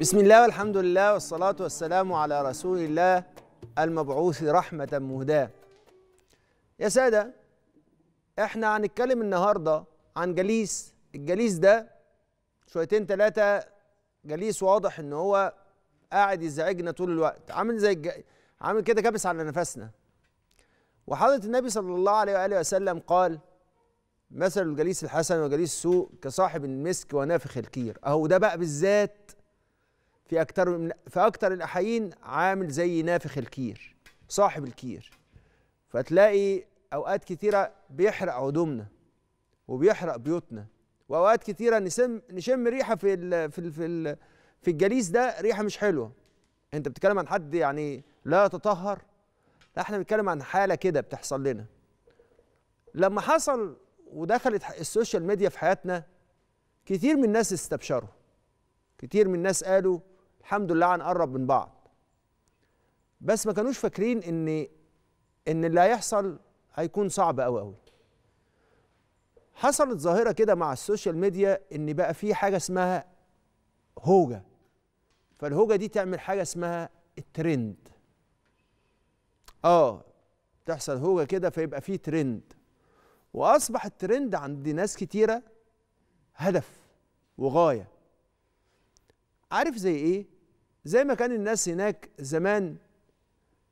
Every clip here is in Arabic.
بسم الله والحمد لله والصلاة والسلام على رسول الله المبعوث رحمة مهداة يا سادة احنا هنتكلم النهاردة عن جليس الجليس ده شويتين ثلاثة جليس واضح ان هو قاعد يزعجنا طول الوقت عامل زي الج... عامل كده كبس على نفسنا وحضرة النبي صلى الله عليه وآله وسلم قال مثل الجليس الحسن وجليس السوء كصاحب المسك ونافخ الكير اهو ده بقى بالذات في اكثر من في اكثر الأحايين عامل زي نافخ الكير صاحب الكير فتلاقي أوقات كثيره بيحرق عدومنا وبيحرق بيوتنا وأوقات كثيره نسم نشم ريحة في الـ في الـ في, الـ في الجليس ده ريحة مش حلوة أنت بتتكلم عن حد يعني لا يتطهر لا احنا بنتكلم عن حالة كده بتحصل لنا لما حصل ودخلت السوشيال ميديا في حياتنا كتير من الناس استبشروا كتير من الناس قالوا الحمد لله هنقرب من بعض بس ما كانوش فاكرين ان ان اللي هيحصل هيكون صعب قوي قوي حصلت ظاهره كده مع السوشيال ميديا ان بقى في حاجه اسمها هوجه فالهوجه دي تعمل حاجه اسمها الترند اه تحصل هوجه كده فيبقى في ترند واصبح الترند عند ناس كتيره هدف وغايه عارف زي ايه زي ما كان الناس هناك زمان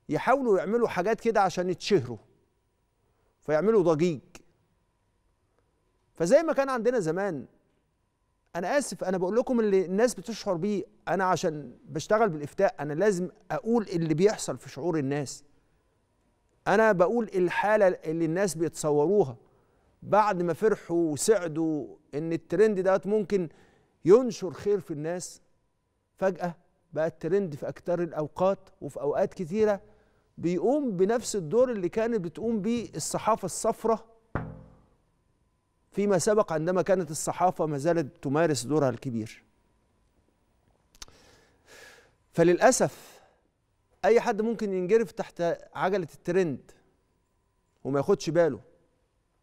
يحاولوا يعملوا حاجات كده عشان يتشهروا فيعملوا ضجيج فزي ما كان عندنا زمان انا اسف انا بقول لكم اللي الناس بتشعر بيه انا عشان بشتغل بالافتاء انا لازم اقول اللي بيحصل في شعور الناس انا بقول الحاله اللي الناس بيتصوروها بعد ما فرحوا وسعدوا ان الترند دوت ممكن ينشر خير في الناس فجاه بقت ترند في أكتر الأوقات وفي أوقات كثيره بيقوم بنفس الدور اللي كانت بتقوم بيه الصحافة الصفرة فيما سبق عندما كانت الصحافة ما زالت تمارس دورها الكبير فللأسف أي حد ممكن ينجرف تحت عجلة الترند وما ياخدش باله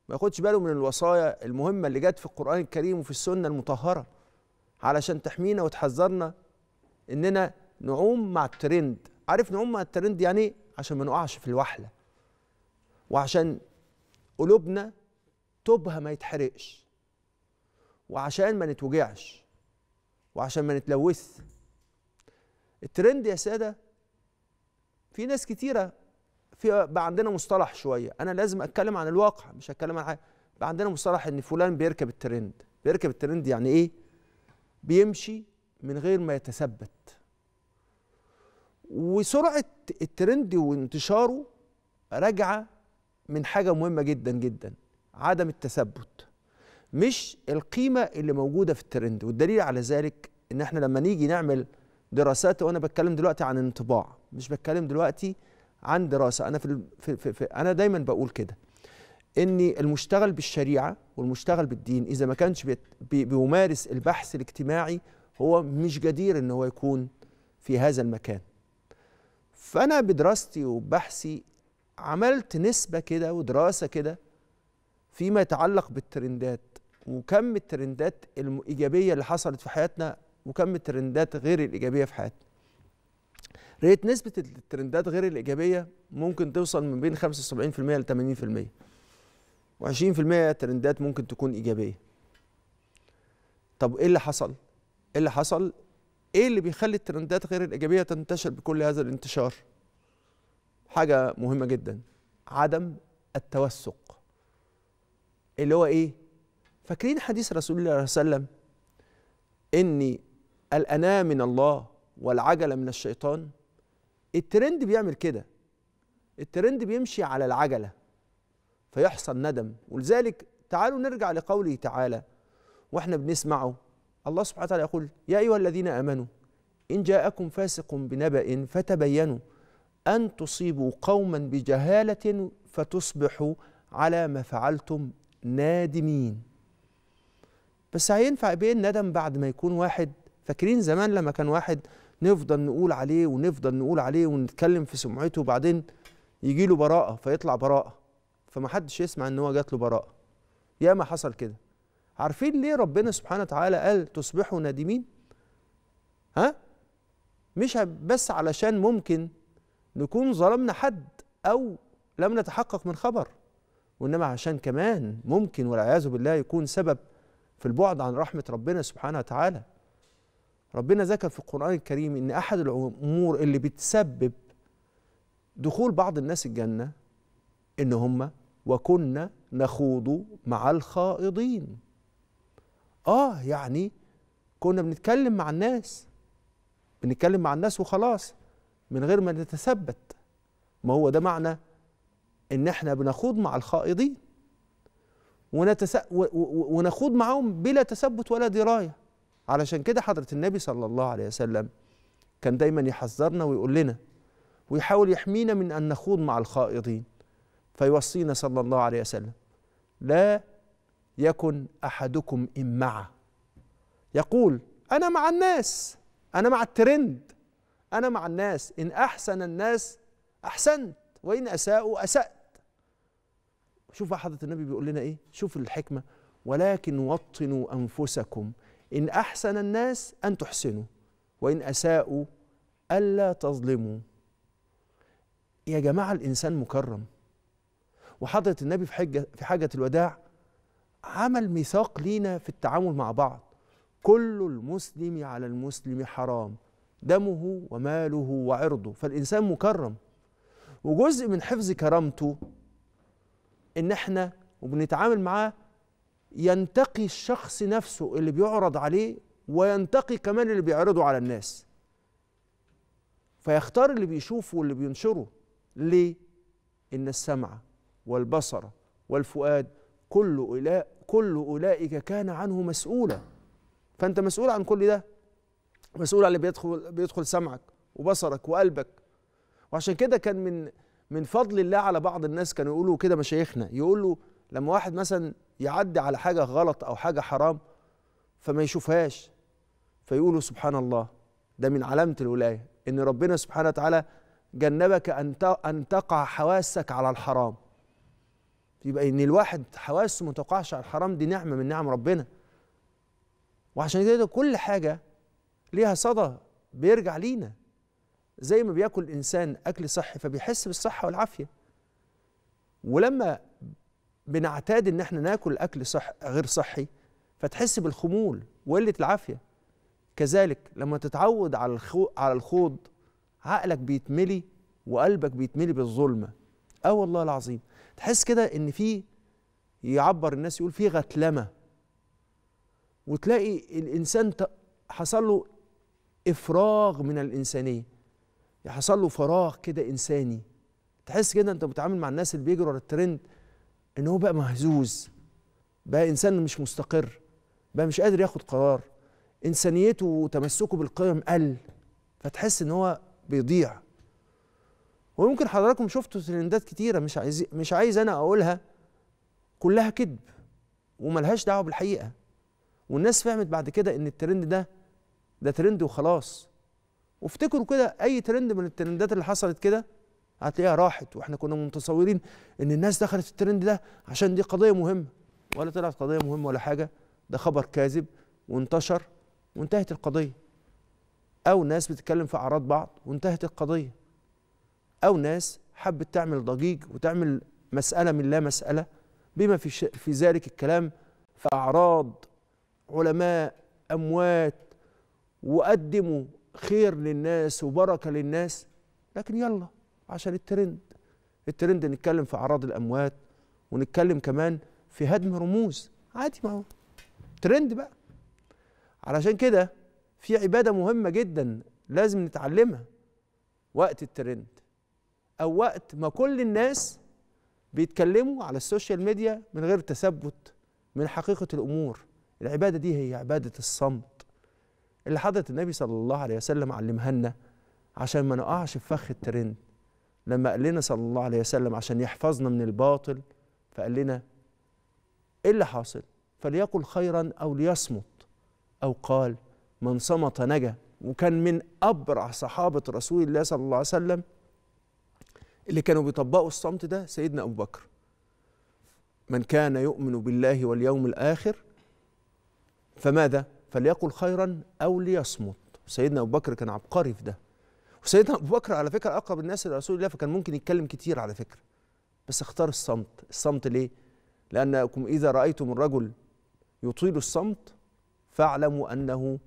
ما ياخدش باله من الوصايا المهمة اللي جت في القرآن الكريم وفي السنة المطهرة علشان تحمينا وتحذرنا اننا نعوم مع الترند عارف نعوم مع الترند يعني ايه عشان ما نقعش في الوحله وعشان قلوبنا توبها ما يتحرقش وعشان ما نتوجعش وعشان ما نتلوث الترند يا ساده في ناس كتيره في بقى عندنا مصطلح شويه انا لازم اتكلم عن الواقع مش هتكلم عن حاجه بقى عندنا مصطلح ان فلان بيركب الترند بيركب الترند يعني ايه بيمشي من غير ما يتثبت وسرعه الترند وانتشاره راجعه من حاجه مهمه جدا جدا عدم التثبت مش القيمه اللي موجوده في الترند والدليل على ذلك ان احنا لما نيجي نعمل دراسات وانا بتكلم دلوقتي عن انطباع مش بتكلم دلوقتي عن دراسه انا في, في, في, في انا دايما بقول كده ان المشتغل بالشريعه والمشتغل بالدين اذا ما كانش بيمارس البحث الاجتماعي هو مش جدير ان هو يكون في هذا المكان فانا بدراستي وبحثي عملت نسبه كده ودراسه كده فيما يتعلق بالترندات وكم الترندات الايجابيه اللي حصلت في حياتنا وكم الترندات غير الايجابيه في حياتنا ريت نسبه الترندات غير الايجابيه ممكن توصل من بين 75% ل 80% و20% ترندات ممكن تكون ايجابيه طب ايه اللي حصل ايه اللي حصل ايه اللي بيخلي الترندات غير الايجابيه تنتشر بكل هذا الانتشار حاجه مهمه جدا عدم التوثق اللي هو ايه فاكرين حديث رسول الله صلى الله عليه وسلم ان الاناه من الله والعجله من الشيطان الترند بيعمل كده الترند بيمشي على العجله فيحصل ندم ولذلك تعالوا نرجع لقوله تعالى واحنا بنسمعه الله سبحانه وتعالى يقول يا أيها الذين آمنوا إن جاءكم فاسق بنبأ فتبينوا أن تصيبوا قوما بجهالة فتصبحوا على ما فعلتم نادمين بس هينفع بيه الندم بعد ما يكون واحد فاكرين زمان لما كان واحد نفضل نقول عليه ونفضل نقول عليه ونتكلم في سمعته وبعدين يجي له براءة فيطلع براءة فمحدش يسمع ان هو جات له براءة ياما حصل كده عارفين ليه ربنا سبحانه وتعالى قال تصبحوا نادمين ها مش بس علشان ممكن نكون ظلمنا حد او لم نتحقق من خبر وانما عشان كمان ممكن والعياذ بالله يكون سبب في البعد عن رحمه ربنا سبحانه وتعالى ربنا ذكر في القرآن الكريم إن أحد الأمور اللي بتسبب دخول بعض الناس الجنة إن هم وكنا نخوض مع الخائضين اه يعني كنا بنتكلم مع الناس بنتكلم مع الناس وخلاص من غير ما نتثبت ما هو ده معنى ان احنا بنخوض مع الخائضين ونتس... و... و... ونخوض معاهم بلا تثبت ولا درايه علشان كده حضره النبي صلى الله عليه وسلم كان دايما يحذرنا ويقول لنا ويحاول يحمينا من ان نخوض مع الخائضين فيوصينا صلى الله عليه وسلم لا يكن احدكم امعه يقول انا مع الناس انا مع الترند انا مع الناس ان احسن الناس احسنت وان اساءوا اسات شوف حضره النبي بيقول لنا ايه شوف الحكمه ولكن وطنوا انفسكم ان احسن الناس ان تحسنوا وان اساءوا الا تظلموا يا جماعه الانسان مكرم وحضره النبي في حجه في حاجه الوداع عمل ميثاق لينا في التعامل مع بعض كل المسلم على المسلم حرام دمه وماله وعرضه فالإنسان مكرم وجزء من حفظ كرامته إن إحنا وبنتعامل معاه ينتقي الشخص نفسه اللي بيعرض عليه وينتقي كمان اللي بيعرضه على الناس فيختار اللي بيشوفه واللي بينشره ليه؟ إن السمع والبصر والفؤاد كل أولئك كل أولئك كان عنه مسؤولا فأنت مسؤول عن كل ده مسؤول عن اللي بيدخل بيدخل سمعك وبصرك وقلبك وعشان كده كان من من فضل الله على بعض الناس كانوا يقولوا كده مشايخنا يقولوا لما واحد مثلا يعدي على حاجة غلط أو حاجة حرام فما يشوفهاش فيقولوا سبحان الله ده من علامة الولاية إن ربنا سبحانه وتعالى جنبك أن أن تقع حواسك على الحرام يبقى ان الواحد حواسه ما توقعش على الحرام دي نعمه من نعم ربنا وعشان كده كل حاجه ليها صدى بيرجع لينا زي ما بياكل الانسان اكل صحي فبيحس بالصحه والعافيه ولما بنعتاد ان احنا ناكل اكل صح غير صحي فتحس بالخمول وقله العافيه كذلك لما تتعود على الخو على الخوض عقلك بيتملي وقلبك بيتملي بالظلمه اه والله العظيم تحس كده ان في يعبر الناس يقول في غتلمه وتلاقي الانسان حصل له افراغ من الانسانيه يعني حصل له فراغ كده انساني تحس كده انت بتتعامل مع الناس اللي بيجروا على الترند ان هو بقى مهزوز بقى انسان مش مستقر بقى مش قادر ياخد قرار انسانيته وتمسكه بالقيم قل فتحس ان هو بيضيع ويمكن حضراتكم شفتوا ترندات كتيره مش عايز مش عايز انا اقولها كلها كذب وملهاش دعوه بالحقيقه والناس فهمت بعد كده ان الترند ده ده ترند وخلاص وافتكروا كده اي ترند من الترندات اللي حصلت كده هتلاقيها راحت واحنا كنا متصورين ان الناس دخلت الترند ده عشان دي قضيه مهمه ولا طلعت قضيه مهمه ولا حاجه ده خبر كاذب وانتشر وانتهت القضيه او ناس بتتكلم في اعراض بعض وانتهت القضيه أو ناس حبت تعمل ضجيج وتعمل مسألة من لا مسألة بما في, في ذلك الكلام في أعراض علماء أموات وقدموا خير للناس وبركة للناس لكن يلا عشان الترند الترند نتكلم في أعراض الأموات ونتكلم كمان في هدم رموز عادي ما هو ترند بقى علشان كده في عبادة مهمة جدا لازم نتعلمها وقت الترند او وقت ما كل الناس بيتكلموا على السوشيال ميديا من غير تثبت من حقيقه الامور العباده دي هي عباده الصمت اللي حضره النبي صلى الله عليه وسلم علمها لنا عشان ما نقعش في فخ الترند لما قال لنا صلى الله عليه وسلم عشان يحفظنا من الباطل فقال لنا ايه اللي حاصل فليقل خيرا او ليصمت او قال من صمت نجا وكان من ابرع صحابه رسول الله صلى الله عليه وسلم اللي كانوا بيطبقوا الصمت ده سيدنا أبو بكر من كان يؤمن بالله واليوم الآخر فماذا فليقل خيرا أو ليصمت سيدنا أبو بكر كان عبقري في ده وسيدنا أبو بكر على فكرة أقرب الناس لرسول الله فكان ممكن يتكلم كتير على فكرة بس اختار الصمت الصمت ليه لأنكم إذا رأيتم الرجل يطيل الصمت فاعلموا أنه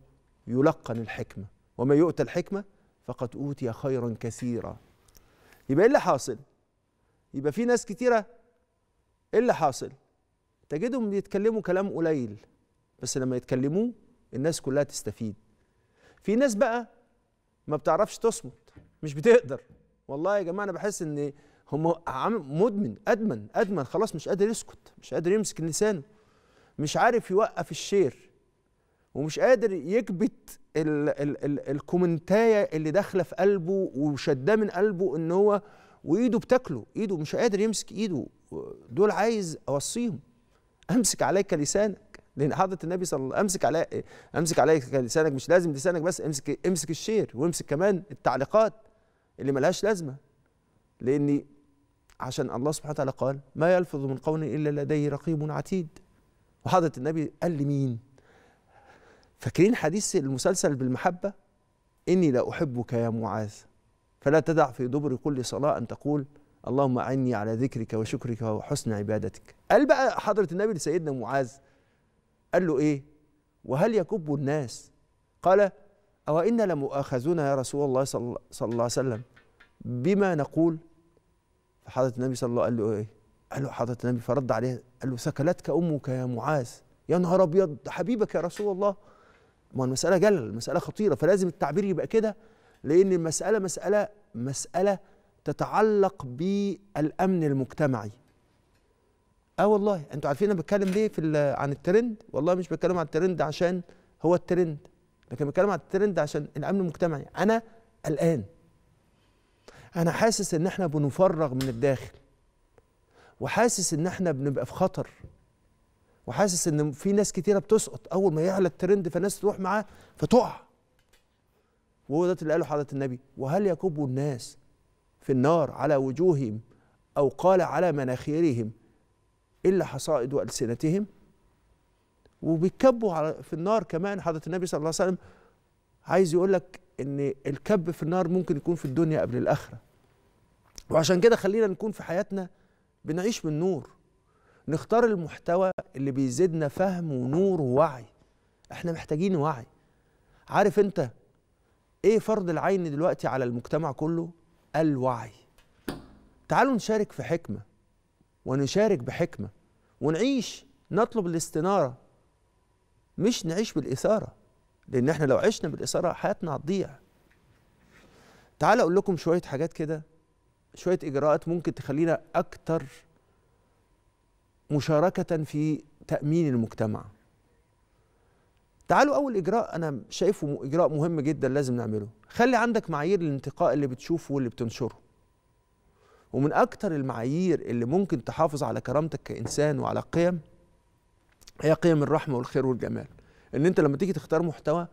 يلقن الحكمة وما يؤتى الحكمة فقد أوتي خيرا كثيرا يبقى ايه اللي حاصل يبقى في ناس كتيره ايه اللي حاصل تجدهم بيتكلموا كلام قليل بس لما يتكلموه الناس كلها تستفيد في ناس بقى ما بتعرفش تصمت مش بتقدر والله يا جماعه انا بحس ان هم مدمن ادمن ادمن خلاص مش قادر يسكت مش قادر يمسك لسانه مش عارف يوقف الشير ومش قادر يكبت ال ال ال الكومنتايه اللي داخله في قلبه وشداه من قلبه ان هو وايده بتاكله ايده مش قادر يمسك ايده دول عايز اوصيهم امسك عليك لسانك لان حضره النبي صلى الله امسك على امسك عليك لسانك مش لازم لسانك بس امسك امسك الشير وامسك كمان التعليقات اللي ملهاش لازمه لان عشان الله سبحانه وتعالى قال ما يلفظ من قول الا لديه رقيب عتيد وحضره النبي قال لمين؟ فاكرين حديث المسلسل بالمحبة إني لا أحبك يا معاذ فلا تدع في دبر كل صلاة أن تقول اللهم أعني على ذكرك وشكرك وحسن عبادتك قال بقى حضرة النبي لسيدنا معاذ قال له إيه وهل يكب الناس قال أو إنا لمؤاخذون يا رسول الله صلى الله عليه وسلم بما نقول فحضرة النبي صلى الله عليه وسلم قال له إيه قال له حضرة النبي فرد عليه قال له ثكلتك أمك يا معاذ يا نهار أبيض حبيبك يا رسول الله ما المسألة جلل المسألة خطيرة فلازم التعبير يبقى كده لأن المسألة مسألة مسألة تتعلق بالأمن المجتمعي اه والله انتوا عارفين انا بتكلم ليه في عن الترند والله مش بتكلم عن الترند عشان هو الترند لكن بتكلم عن الترند عشان الامن المجتمعي انا الان انا حاسس ان احنا بنفرغ من الداخل وحاسس ان احنا بنبقى في خطر وحاسس ان في ناس كتيره بتسقط اول ما يعلى الترند فالناس تروح معاه فتقع وهو ده اللي قاله حضره النبي وهل يكب الناس في النار على وجوههم او قال على مناخيرهم الا حصائد والسنتهم على في النار كمان حضره النبي صلى الله عليه وسلم عايز يقول لك ان الكب في النار ممكن يكون في الدنيا قبل الاخره وعشان كده خلينا نكون في حياتنا بنعيش بالنور نختار المحتوى اللي بيزيدنا فهم ونور ووعي احنا محتاجين وعي عارف انت ايه فرض العين دلوقتي على المجتمع كله الوعي تعالوا نشارك في حكمه ونشارك بحكمه ونعيش نطلب الاستناره مش نعيش بالاثاره لان احنا لو عشنا بالاثاره حياتنا هتضيع تعال اقول لكم شويه حاجات كده شويه اجراءات ممكن تخلينا اكتر مشاركة في تأمين المجتمع تعالوا أول إجراء أنا شايفه إجراء مهم جدا لازم نعمله خلي عندك معايير الانتقاء اللي بتشوفه واللي بتنشره ومن أكتر المعايير اللي ممكن تحافظ على كرامتك كإنسان وعلى قيم هي قيم الرحمة والخير والجمال إن أنت لما تيجي تختار محتوى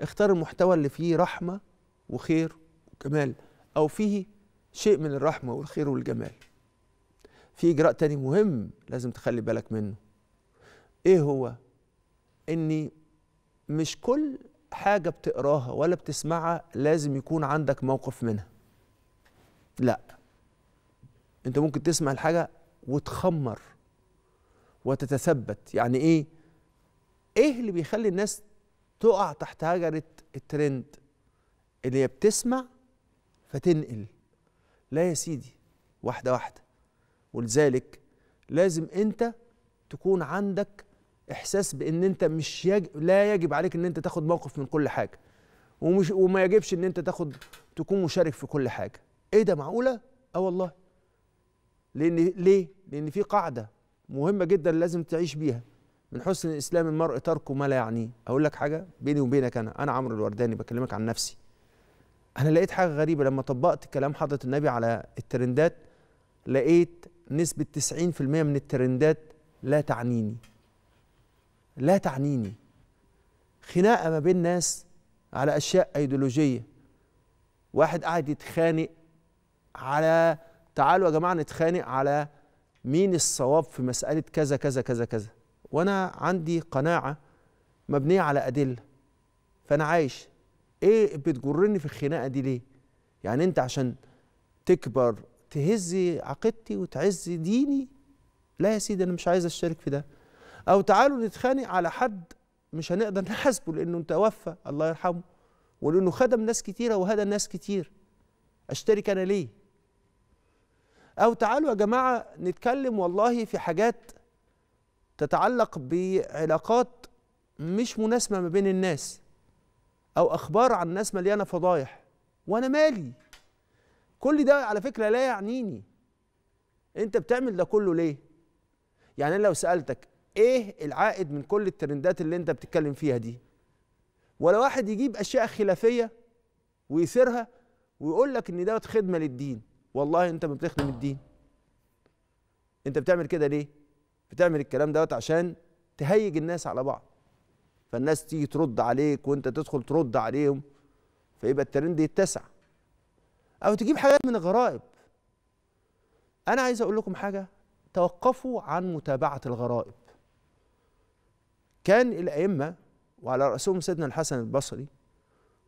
اختار المحتوى اللي فيه رحمة وخير وجمال أو فيه شيء من الرحمة والخير والجمال في إجراء تاني مهم لازم تخلي بالك منه إيه هو؟ إني مش كل حاجة بتقراها ولا بتسمعها لازم يكون عندك موقف منها لا أنت ممكن تسمع الحاجة وتخمر وتتثبت يعني إيه؟ إيه اللي بيخلي الناس تقع تحت هجرة الترند اللي هي بتسمع فتنقل لا يا سيدي واحدة واحدة ولذلك لازم انت تكون عندك احساس بان انت مش يج... لا يجب عليك ان انت تاخد موقف من كل حاجه ومش وما يجبش ان انت تاخد تكون مشارك في كل حاجه ايه ده معقوله اه والله لان ليه لان في قاعده مهمه جدا لازم تعيش بيها من حسن الاسلام المرء تركه ما لا يعنيه اقول لك حاجه بيني وبينك انا انا عمرو الورداني بكلمك عن نفسي انا لقيت حاجه غريبه لما طبقت كلام حضره النبي على الترندات لقيت نسبة 90% من الترندات لا تعنيني لا تعنيني خناقة ما بين ناس على أشياء أيديولوجية واحد قاعد يتخانق على تعالوا يا جماعة نتخانق على مين الصواب في مسألة كذا كذا كذا كذا وأنا عندي قناعة مبنية على أدلة فأنا عايش إيه بتجرني في الخناقة دي ليه؟ يعني أنت عشان تكبر تهز عقيدتي وتعز ديني لا يا سيدي انا مش عايز اشترك في ده او تعالوا نتخانق على حد مش هنقدر نحاسبه لانه توفى الله يرحمه ولانه خدم ناس كتيره وهدى ناس كتير اشترك انا ليه او تعالوا يا جماعه نتكلم والله في حاجات تتعلق بعلاقات مش مناسبه ما بين الناس او اخبار عن ناس مليانه فضايح وانا مالي كل ده على فكره لا يعنيني انت بتعمل ده كله ليه يعني لو سالتك ايه العائد من كل الترندات اللي انت بتتكلم فيها دي ولا واحد يجيب اشياء خلافيه ويثيرها ويقول لك ان دوت خدمه للدين والله انت ما بتخدم الدين انت بتعمل كده ليه بتعمل الكلام دوت عشان تهيج الناس على بعض فالناس تيجي ترد عليك وانت تدخل ترد عليهم فيبقى الترند يتسع او تجيب حاجات من الغرائب انا عايز اقول لكم حاجه توقفوا عن متابعه الغرائب كان الائمه وعلى راسهم سيدنا الحسن البصري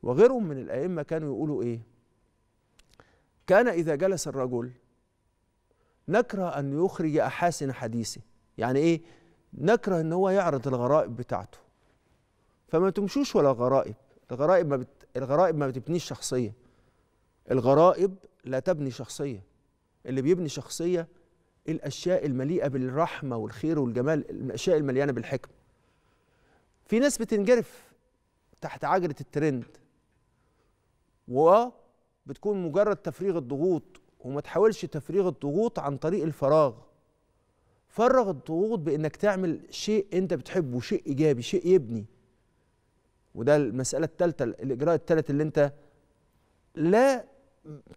وغيرهم من الائمه كانوا يقولوا ايه كان اذا جلس الرجل نكره ان يخرج احاسن حديثه يعني ايه نكره ان هو يعرض الغرائب بتاعته فما تمشوش ولا غرائب الغرائب ما بت... الغرائب ما بتبنيش شخصيه الغرائب لا تبني شخصية اللي بيبني شخصية الأشياء المليئة بالرحمة والخير والجمال الأشياء المليانة بالحكمة في ناس بتنجرف تحت عجلة الترند وبتكون مجرد تفريغ الضغوط وما تحاولش تفريغ الضغوط عن طريق الفراغ فرغ الضغوط بانك تعمل شيء انت بتحبه شيء ايجابي شيء يبني وده المساله الثالثه الاجراء الثالث اللي انت لا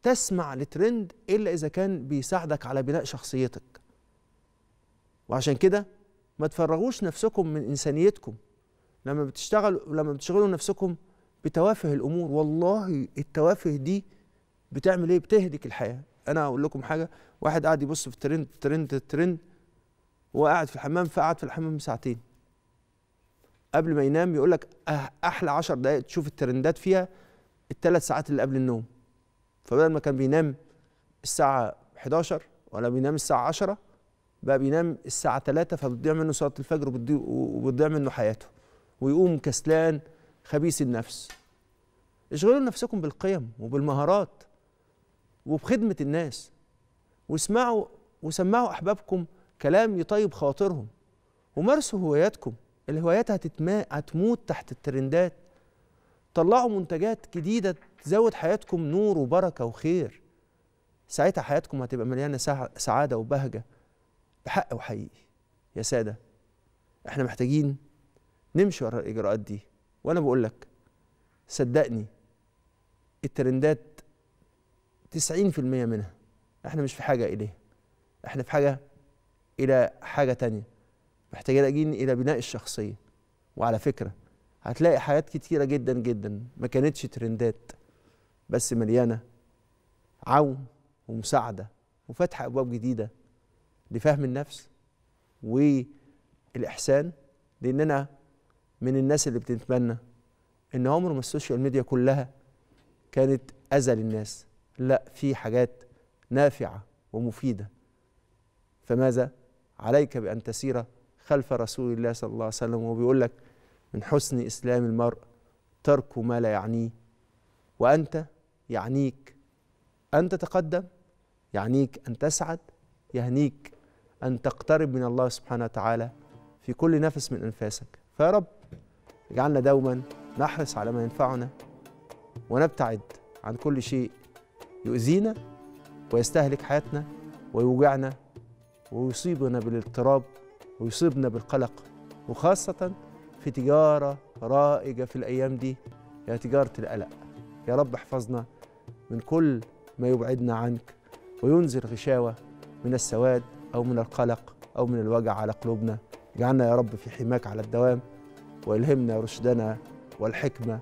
تسمع لترند الا اذا كان بيساعدك على بناء شخصيتك وعشان كده ما تفرغوش نفسكم من انسانيتكم لما بتشتغلوا لما بتشغلوا نفسكم بتوافه الامور والله التوافه دي بتعمل ايه بتهلك الحياه انا اقول لكم حاجه واحد قاعد يبص في الترند الترند الترند وقاعد في الحمام فقعد في الحمام ساعتين قبل ما ينام يقول لك أه، احلى 10 دقائق تشوف الترندات فيها الثلاث ساعات اللي قبل النوم فبدل ما كان بينام الساعة 11 ولا بينام الساعة 10 بقى بينام الساعة 3 فبتضيع منه صلاة الفجر وبتضيع منه حياته ويقوم كسلان خبيث النفس اشغلوا نفسكم بالقيم وبالمهارات وبخدمة الناس واسمعوا وسمعوا أحبابكم كلام يطيب خاطرهم ومارسوا هواياتكم الهوايات هتتما هتموت تحت الترندات طلعوا منتجات جديدة زود حياتكم نور وبركه وخير ساعتها حياتكم هتبقى مليانه سعاده وبهجه بحق وحقيقي يا ساده احنا محتاجين نمشي ورا الاجراءات دي وانا بقول لك صدقني الترندات 90% منها احنا مش في حاجه اليها احنا في حاجه الى حاجه تانية محتاجين الى بناء الشخصيه وعلى فكره هتلاقي حاجات كتيره جدا جدا ما كانتش ترندات بس مليانه عون ومساعده وفتح ابواب جديده لفهم النفس والاحسان لان انا من الناس اللي بتتمنى ان عمر ما السوشيال ميديا كلها كانت اذى للناس لا في حاجات نافعه ومفيده فماذا عليك بان تسير خلف رسول الله صلى الله عليه وسلم وبيقول لك من حسن اسلام المرء ترك ما لا يعنيه وانت يعنيك أن تتقدم يعنيك أن تسعد يهنيك أن تقترب من الله سبحانه وتعالى في كل نفس من أنفاسك فيا رب اجعلنا دوما نحرص على ما ينفعنا ونبتعد عن كل شيء يؤذينا ويستهلك حياتنا ويوجعنا ويصيبنا بالاضطراب ويصيبنا بالقلق وخاصة في تجارة رائجة في الأيام دي هي تجارة القلق يا رب احفظنا من كل ما يبعدنا عنك وينزل غشاوة من السواد أو من القلق أو من الوجع على قلوبنا اجعلنا يا رب في حماك على الدوام والهمنا رشدنا والحكمة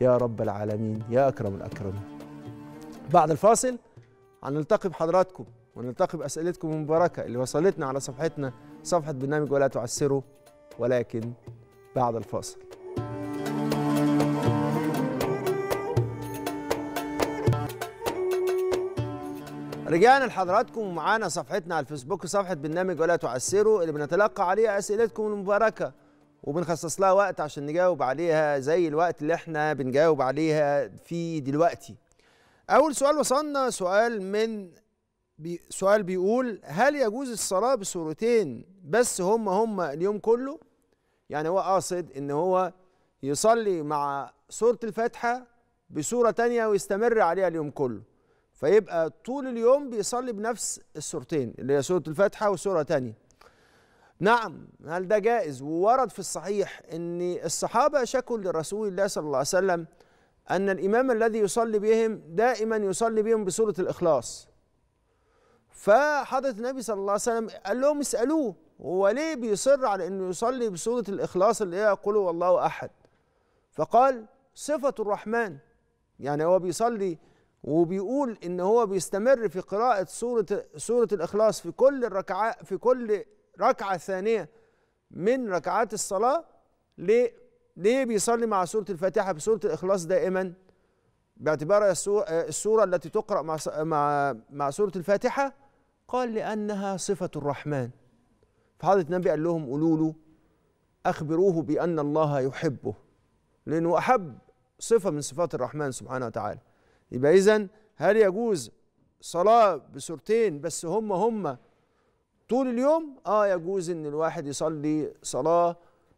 يا رب العالمين يا أكرم الأكرمين بعد الفاصل هنلتقي بحضراتكم ونلتقي بأسئلتكم المباركة اللي وصلتنا على صفحتنا صفحة برنامج ولا تعسروا ولكن بعد الفاصل رجعنا لحضراتكم ومعانا صفحتنا على الفيسبوك صفحة برنامج ولا تعسروا اللي بنتلقى عليها أسئلتكم المباركة وبنخصص لها وقت عشان نجاوب عليها زي الوقت اللي احنا بنجاوب عليها فيه دلوقتي أول سؤال وصلنا سؤال من بي سؤال بيقول هل يجوز الصلاة بسورتين بس هم هم اليوم كله؟ يعني هو قاصد إن هو يصلي مع سورة الفاتحة بسورة تانية ويستمر عليها اليوم كله فيبقى طول اليوم بيصلي بنفس السورتين اللي هي سوره الفاتحه وسوره ثانيه نعم هل ده جائز وورد في الصحيح ان الصحابه شكوا لرسول الله صلى الله عليه وسلم ان الامام الذي يصلي بهم دائما يصلي بهم بسوره الاخلاص فحضره النبي صلى الله عليه وسلم قال لهم اسالوه هو ليه بيصر على انه يصلي بسوره الاخلاص اللي هي قل هو الله احد فقال صفه الرحمن يعني هو بيصلي وبيقول ان هو بيستمر في قراءة سورة سورة الإخلاص في كل الركعة في كل ركعة ثانية من ركعات الصلاة ليه ليه بيصلي مع سورة الفاتحة بسورة الإخلاص دائما باعتبارها السورة التي تقرأ مع مع مع سورة الفاتحة قال لأنها صفة الرحمن فحضرة النبي قال لهم قولوا له أخبروه بأن الله يحبه لأنه أحب صفة من صفات الرحمن سبحانه وتعالى يبقى إذا هل يجوز صلاة بسورتين بس هم هم طول اليوم اه يجوز ان الواحد يصلي صلاة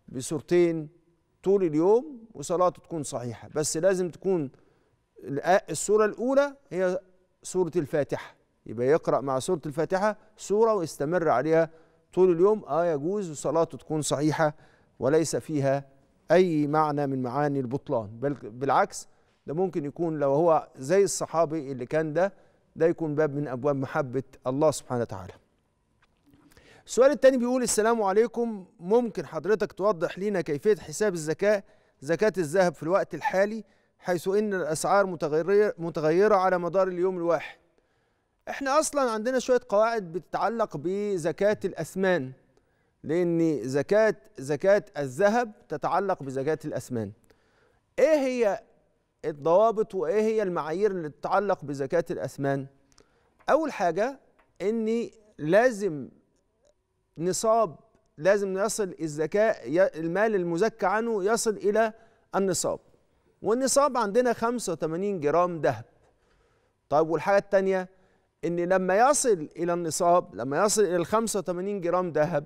بسورتين طول اليوم وصلاته تكون صحيحة بس لازم تكون السورة الأولى هي سورة الفاتحة يبقى يقرأ مع سورة الفاتحة سورة ويستمر عليها طول اليوم اه يجوز وصلاته تكون صحيحة وليس فيها أي معنى من معاني البطلان بل بالعكس ده ممكن يكون لو هو زي الصحابي اللي كان ده ده يكون باب من ابواب محبه الله سبحانه وتعالى السؤال الثاني بيقول السلام عليكم ممكن حضرتك توضح لنا كيفيه حساب الزكاه زكاه الذهب في الوقت الحالي حيث ان الاسعار متغيره متغيره على مدار اليوم الواحد احنا اصلا عندنا شويه قواعد بتتعلق بزكاه الاثمان لان زكاه زكاه الذهب تتعلق بزكاه الاثمان ايه هي الضوابط وايه هي المعايير اللي تتعلق بزكاه الاثمان اول حاجه ان لازم نصاب لازم يصل الزكاه المال المزكى عنه يصل الى النصاب والنصاب عندنا 85 جرام ذهب طيب والحاجه الثانيه ان لما يصل الى النصاب لما يصل الى ال 85 جرام ذهب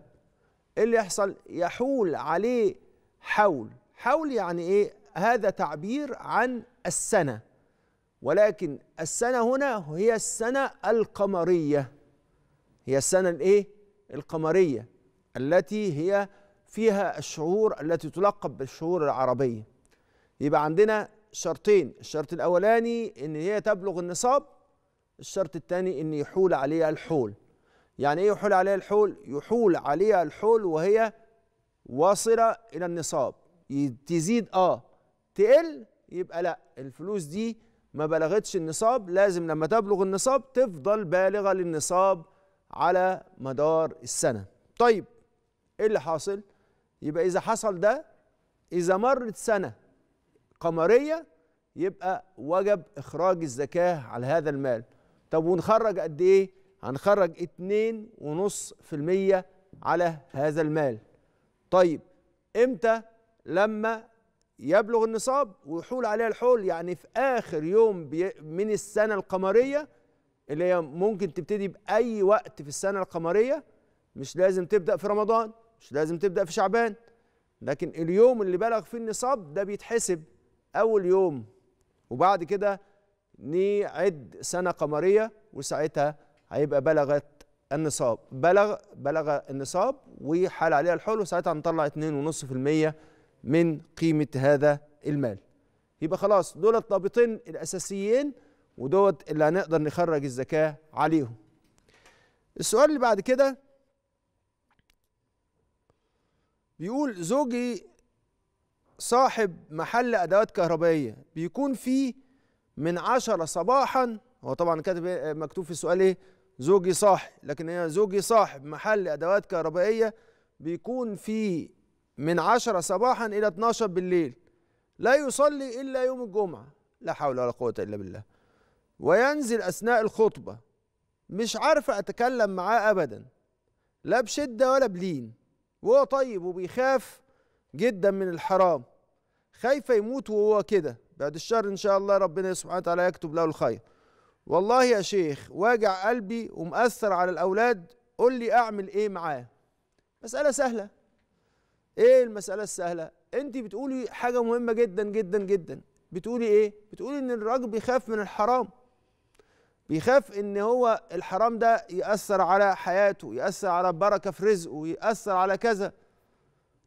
اللي يحصل يحول عليه حول حول يعني ايه هذا تعبير عن السنة ولكن السنة هنا هي السنة القمرية هي السنة الايه؟ القمرية التي هي فيها الشهور التي تلقب بالشهور العربية يبقى عندنا شرطين الشرط الأولاني إن هي تبلغ النصاب الشرط الثاني إن يحول عليها الحول يعني إيه يحول عليها الحول؟ يحول عليها الحول وهي واصلة إلى النصاب تزيد آه تقل يبقى لا الفلوس دي ما بلغتش النصاب لازم لما تبلغ النصاب تفضل بالغة للنصاب على مدار السنة طيب ايه اللي حاصل يبقى إذا حصل ده إذا مرت سنة قمرية يبقى وجب إخراج الزكاة على هذا المال طب ونخرج قد إيه هنخرج 2.5% على هذا المال طيب امتى لما يبلغ النصاب ويحول عليها الحول يعني في آخر يوم من السنة القمرية اللي هي ممكن تبتدي بأي وقت في السنة القمرية مش لازم تبدأ في رمضان مش لازم تبدأ في شعبان لكن اليوم اللي بلغ فيه النصاب ده بيتحسب أول يوم وبعد كده نعد سنة قمرية وساعتها هيبقى بلغت النصاب بلغ بلغ النصاب وحال عليها الحول وساعتها هنطلع 2.5% من قيمه هذا المال يبقى خلاص دول الضابطين الاساسيين ودوت اللي هنقدر نخرج الزكاه عليهم السؤال اللي بعد كده بيقول زوجي صاحب محل ادوات كهربائيه بيكون فيه من عشرة صباحا هو طبعا كاتب مكتوب في السؤال ايه زوجي صاحب لكن هي زوجي صاحب محل ادوات كهربائيه بيكون فيه من 10 صباحا إلى 12 بالليل لا يصلي إلا يوم الجمعة لا حول ولا قوة إلا بالله وينزل أثناء الخطبة مش عارف أتكلم معاه أبدا لا بشدة ولا بلين وهو طيب وبيخاف جدا من الحرام خايف يموت وهو كده بعد الشر إن شاء الله ربنا سبحانه وتعالى يكتب له الخير والله يا شيخ واجع قلبي ومأثر على الأولاد قل لي أعمل إيه معاه مسألة سهلة ايه المساله السهله انت بتقولي حاجه مهمه جدا جدا جدا بتقولي ايه بتقولي ان الراجل بيخاف من الحرام بيخاف ان هو الحرام ده ياثر على حياته ياثر على بركه في رزقه ياثر على كذا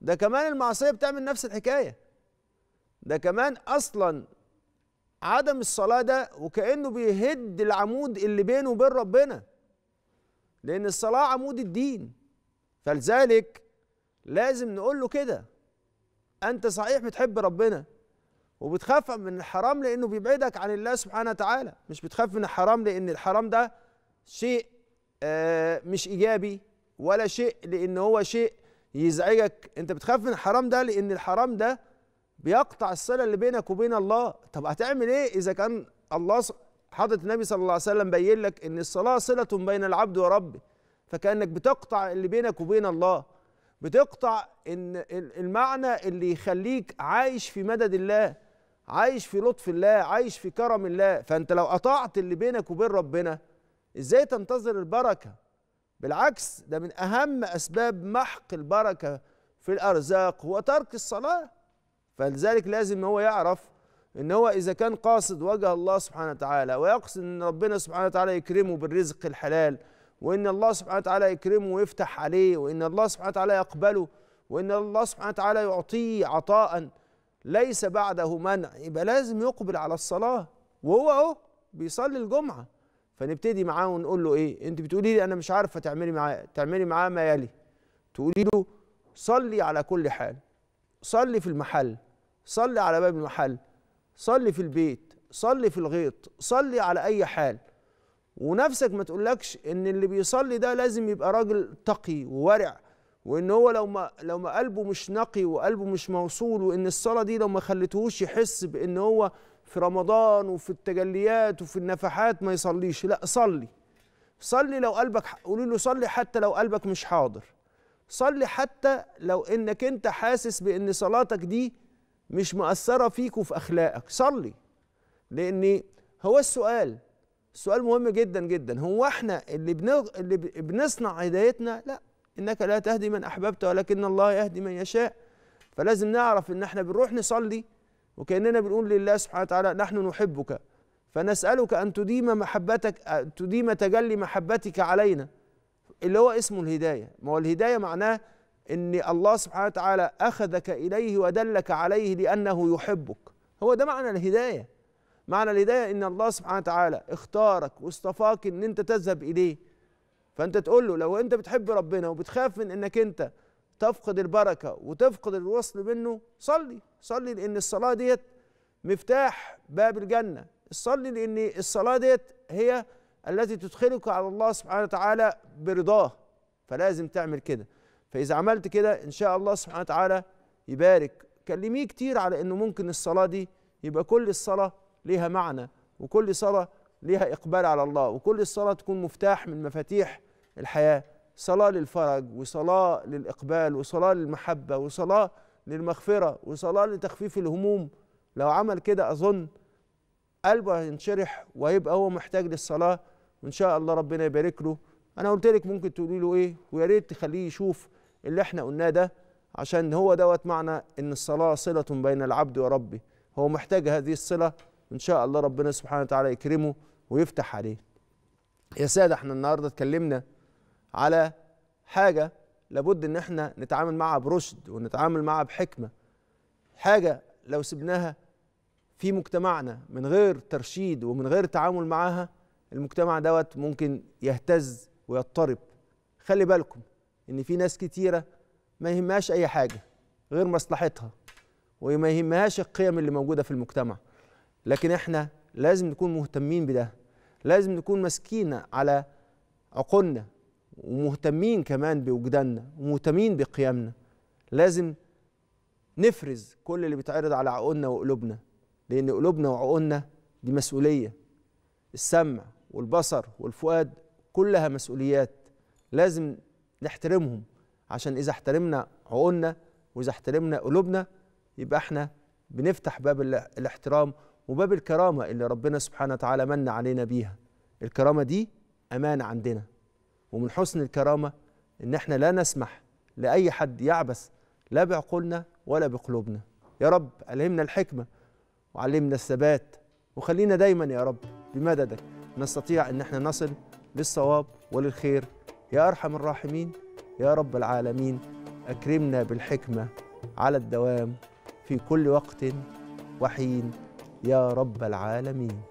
ده كمان المعصيه بتعمل نفس الحكايه ده كمان اصلا عدم الصلاه ده وكانه بيهد العمود اللي بينه وبين ربنا لان الصلاه عمود الدين فلذلك لازم نقول له كده انت صحيح بتحب ربنا وبتخاف من الحرام لانه بيبعدك عن الله سبحانه وتعالى مش بتخاف من الحرام لان الحرام ده شيء آه، مش ايجابي ولا شيء لان هو شيء يزعجك انت بتخاف من الحرام ده لان الحرام ده بيقطع الصله اللي بينك وبين الله طب هتعمل ايه اذا كان الله حضرة النبي صلى الله عليه وسلم بين لك ان الصلاه صله بين العبد وربه فكانك بتقطع اللي بينك وبين الله بتقطع ان المعنى اللي يخليك عايش في مدد الله عايش في لطف الله عايش في كرم الله فانت لو قطعت اللي بينك وبين ربنا ازاي تنتظر البركه بالعكس ده من اهم اسباب محق البركه في الارزاق هو ترك الصلاه فلذلك لازم هو يعرف ان هو اذا كان قاصد وجه الله سبحانه وتعالى ويقصد ان ربنا سبحانه وتعالى يكرمه بالرزق الحلال وان الله سبحانه وتعالى يكرمه ويفتح عليه وان الله سبحانه وتعالى يقبله وان الله سبحانه وتعالى يعطيه عطاء ليس بعده منع يبقى لازم يقبل على الصلاه وهو اهو بيصلي الجمعه فنبتدي معاه ونقول له ايه انت بتقولي لي انا مش عارفه تعملي معاه تعملي معاه ما يلي تقولي له صلي على كل حال صلي في المحل صلي على باب المحل صلي في البيت صلي في الغيط صلي على اي حال ونفسك ما تقولكش ان اللي بيصلي ده لازم يبقى راجل تقي وورع وان هو لو ما لو ما قلبه مش نقي وقلبه مش موصول وان الصلاه دي لو ما خلتهوش يحس بان هو في رمضان وفي التجليات وفي النفحات ما يصليش لا صلي صلي لو قلبك قولي له صلي حتى لو قلبك مش حاضر صلي حتى لو انك انت حاسس بان صلاتك دي مش مأثره فيك وفي اخلاقك صلي لان هو السؤال سؤال مهم جدا جدا هو احنا اللي بنغ... اللي بنصنع هدايتنا لا انك لا تهدي من احببت ولكن الله يهدي من يشاء فلازم نعرف ان احنا بنروح نصلي وكاننا بنقول لله سبحانه وتعالى نحن نحبك فنسالك ان تديم محبتك تديم تجلي محبتك علينا اللي هو اسمه الهدايه ما هو الهدايه معناه ان الله سبحانه وتعالى اخذك اليه ودلك عليه لانه يحبك هو ده معنى الهدايه معنى الهدايه ان الله سبحانه وتعالى اختارك واصطفاك ان انت تذهب اليه فانت تقول له لو انت بتحب ربنا وبتخاف من انك انت تفقد البركه وتفقد الوصل منه صلي صلي لان الصلاه ديت مفتاح باب الجنه صلي لان الصلاه ديت هي التي تدخلك على الله سبحانه وتعالى برضاه فلازم تعمل كده فاذا عملت كده ان شاء الله سبحانه وتعالى يبارك كلميه كتير على انه ممكن الصلاه دي يبقى كل الصلاه ليها معنى وكل صلاة ليها إقبال على الله وكل الصلاة تكون مفتاح من مفاتيح الحياة صلاة للفرج وصلاة للإقبال وصلاة للمحبة وصلاة للمغفرة وصلاة لتخفيف الهموم لو عمل كده أظن قلبه هينشرح وهيبقى هو محتاج للصلاة وإن شاء الله ربنا يبارك له أنا قلت لك ممكن تقولي له إيه ويا ريت تخليه يشوف اللي إحنا قلناه ده عشان هو دوت معنى إن الصلاة صلة بين العبد وربه هو محتاج هذه الصلة وان شاء الله ربنا سبحانه وتعالى يكرمه ويفتح عليه يا ساده احنا النهارده اتكلمنا على حاجه لابد ان احنا نتعامل معها برشد ونتعامل معها بحكمه حاجه لو سبناها في مجتمعنا من غير ترشيد ومن غير تعامل معاها المجتمع دوت ممكن يهتز ويضطرب خلي بالكم ان في ناس كتيره ما يهمهاش اي حاجه غير مصلحتها وما يهمهاش القيم اللي موجوده في المجتمع لكن احنا لازم نكون مهتمين بده لازم نكون ماسكين على عقولنا ومهتمين كمان بوجداننا ومهتمين بقيمنا لازم نفرز كل اللي بيتعرض على عقولنا وقلوبنا لان قلوبنا وعقولنا دي مسؤوليه السمع والبصر والفؤاد كلها مسؤوليات لازم نحترمهم عشان اذا احترمنا عقولنا واذا احترمنا قلوبنا يبقى احنا بنفتح باب الاحترام وباب الكرامة اللي ربنا سبحانه وتعالى من علينا بيها الكرامة دي أمانة عندنا ومن حسن الكرامة إن إحنا لا نسمح لأي حد يعبث لا بعقولنا ولا بقلوبنا يا رب ألهمنا الحكمة وعلمنا الثبات وخلينا دايما يا رب بمددك نستطيع ان احنا نصل للصواب وللخير يا ارحم الراحمين يا رب العالمين اكرمنا بالحكمه على الدوام في كل وقت وحين يا رب العالمين